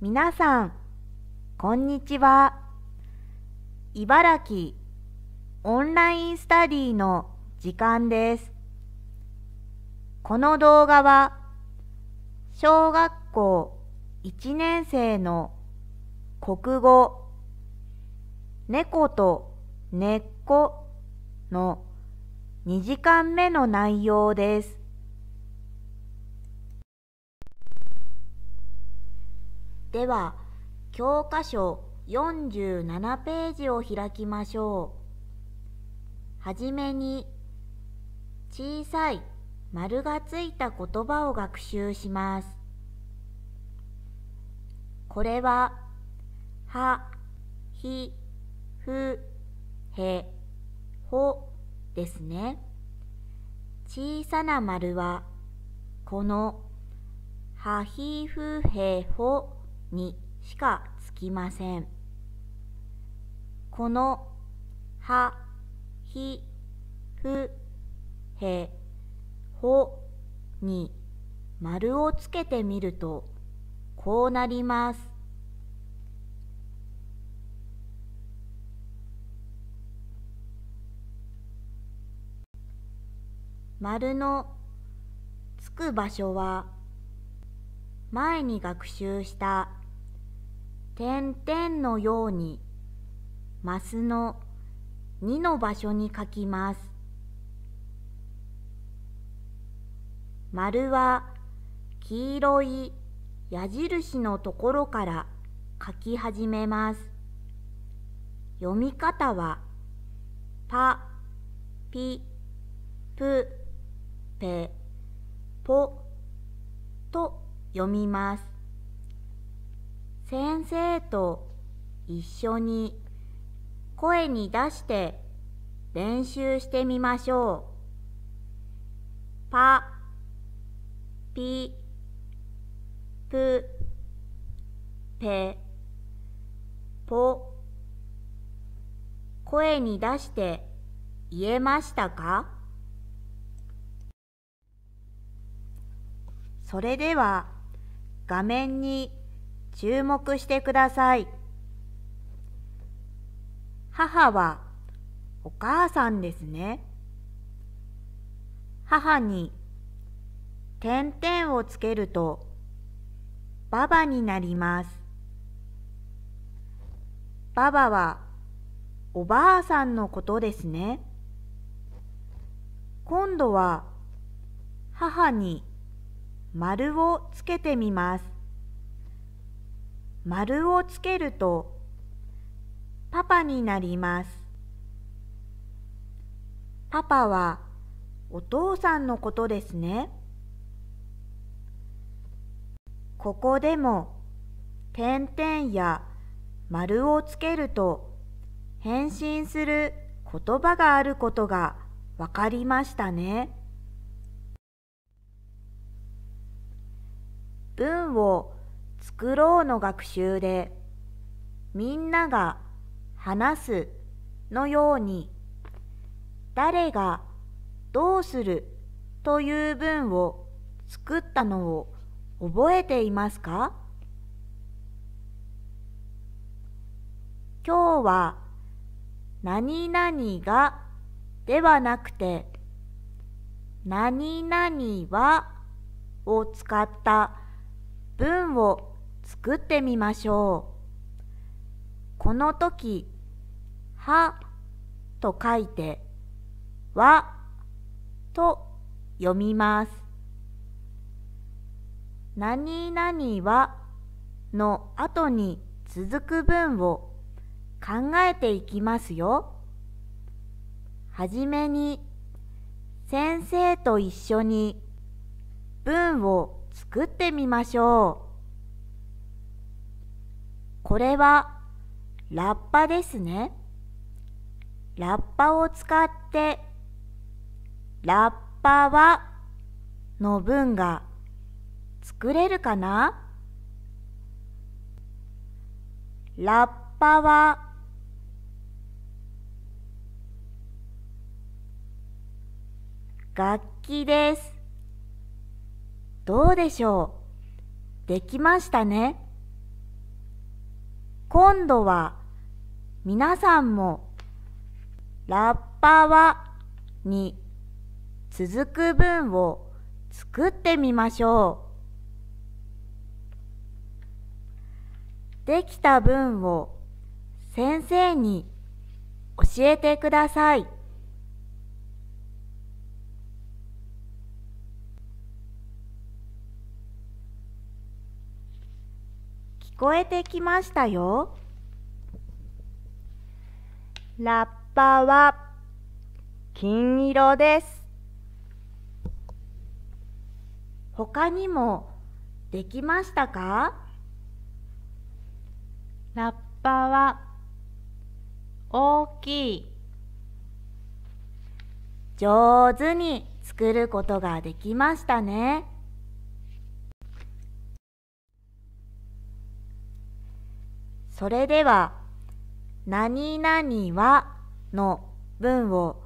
皆さん、こんにちは。茨城オンラインスタディの時間です。この動画は、小学校1年生の国語、猫と根っこの2時間目の内容です。では教科書47ページを開きましょうはじめに小さい丸がついた言葉を学習しますこれははひふへほですね小さな丸はこのはひふへほにしかつきませんこのはひふへほに丸をつけてみるとこうなります丸のつく場所は前に学習した点々のようにマスの2の場所に書きます。丸は黄色い矢印のところから書き始めます。読み方はパ、ピ、プ、ペ、ポと読みます。先生と一緒に声に出して練習してみましょう。パ、ピ、プ、ペ、ポ。声に出して言えましたかそれでは画面に注目してください。母はお母さんですね。母に点々をつけるとババになります。ババはおばあさんのことですね。今度は母に丸をつけてみます。丸をつけるとパパになります。パパはお父さんのことですね。ここでも点々や丸をつけると変身する言葉があることがわかりましたね。文を作ろうの学習でみんなが話すのように誰がどうするという文を作ったのを覚えていますか今日は何々がではなくて何々はを使った文を作ってみましょう。この時、はと書いて、わと読みます。何々はの後に続く文を考えていきますよ。はじめに先生と一緒に文を作ってみましょう。これはラッパですね。ラッパを使って、ラッパはの文が作れるかなラッパは楽器です。どうでしょうできましたね。今度は皆さんもラッパはに続く文を作ってみましょう。できた文を先生に教えてください。こえてきましたよ。ラッパは金色です。他にもできましたかラッパは大きい上手に作ることができましたね。それでは、何々はの文を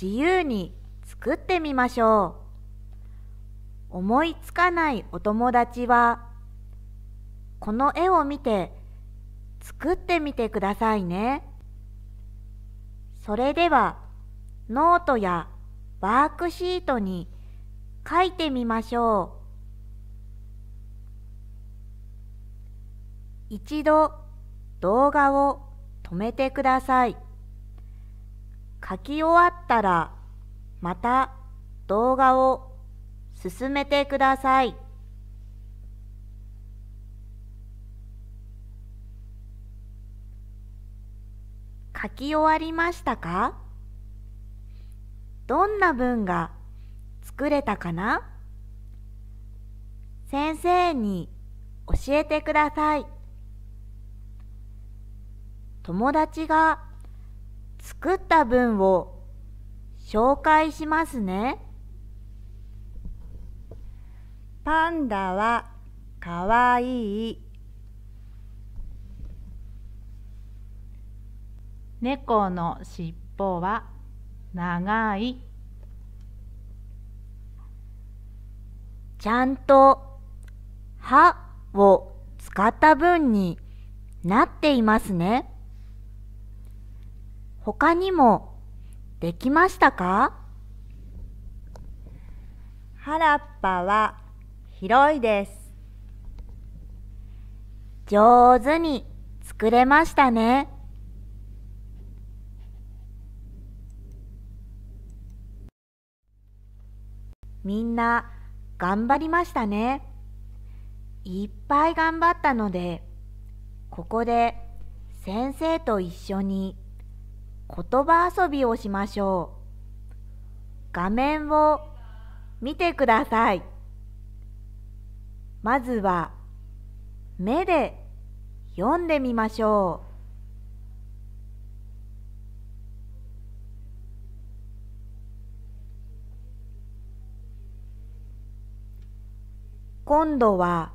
自由に作ってみましょう。思いつかないお友達は、この絵を見て作ってみてくださいね。それでは、ノートやワークシートに書いてみましょう。一度動画を止めてください。書き終わったらまた動画を進めてください。書き終わりましたかどんな文が作れたかな先生に教えてください。友達が作った文を紹介しますね。パンダはかわいい。猫のしっぽは長い。ちゃんと「歯を使った文になっていますね。他にもできましたか原っぱは広いです。上手に作れましたね。みんな頑張りましたね。いっぱい頑張ったので、ここで先生と一緒に言葉遊びをしましょう。画面を見てください。まずは目で読んでみましょう。今度は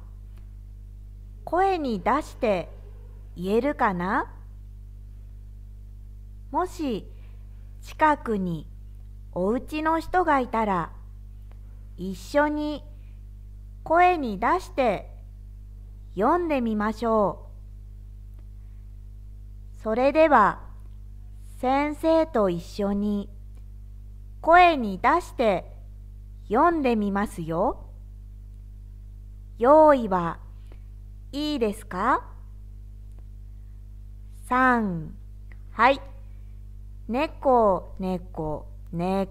声に出して言えるかなもし近くにお家の人がいたら一緒に声に出して読んでみましょう。それでは先生と一緒に声に出して読んでみますよ。用意はいいですか ?3 はい。猫猫猫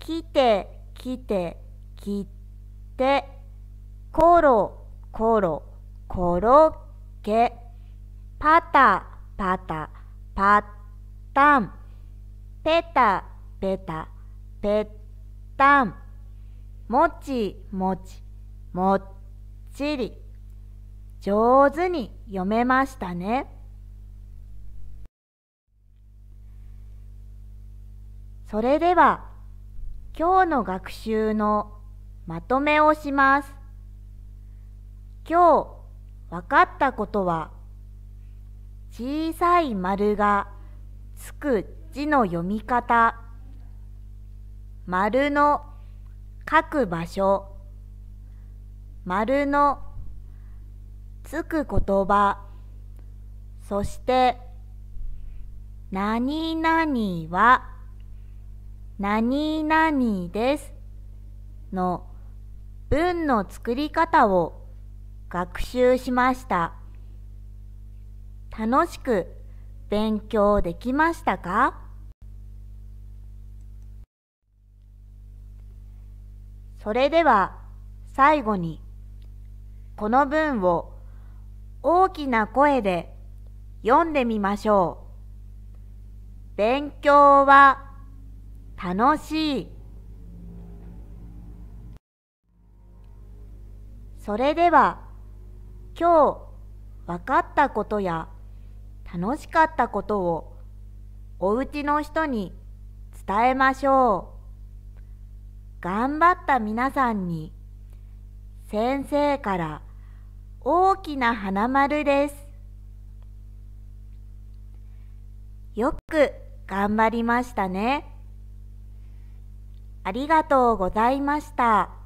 来て来て来てコロコロコロけパタパタパッタンペタペタペッタンもちもちもっちり上手に読めましたね。それでは今日の学習のまとめをします。今日分かったことは小さい丸がつく字の読み方丸の書く場所丸のつく言葉そして何々は何々ですの文の作り方を学習しました。楽しく勉強できましたかそれでは最後にこの文を大きな声で読んでみましょう。勉強は楽しいそれでは今日分かったことや楽しかったことをおうちの人に伝えましょう頑張った皆さんに先生から大きな花丸ですよく頑張りましたね。ありがとうございました。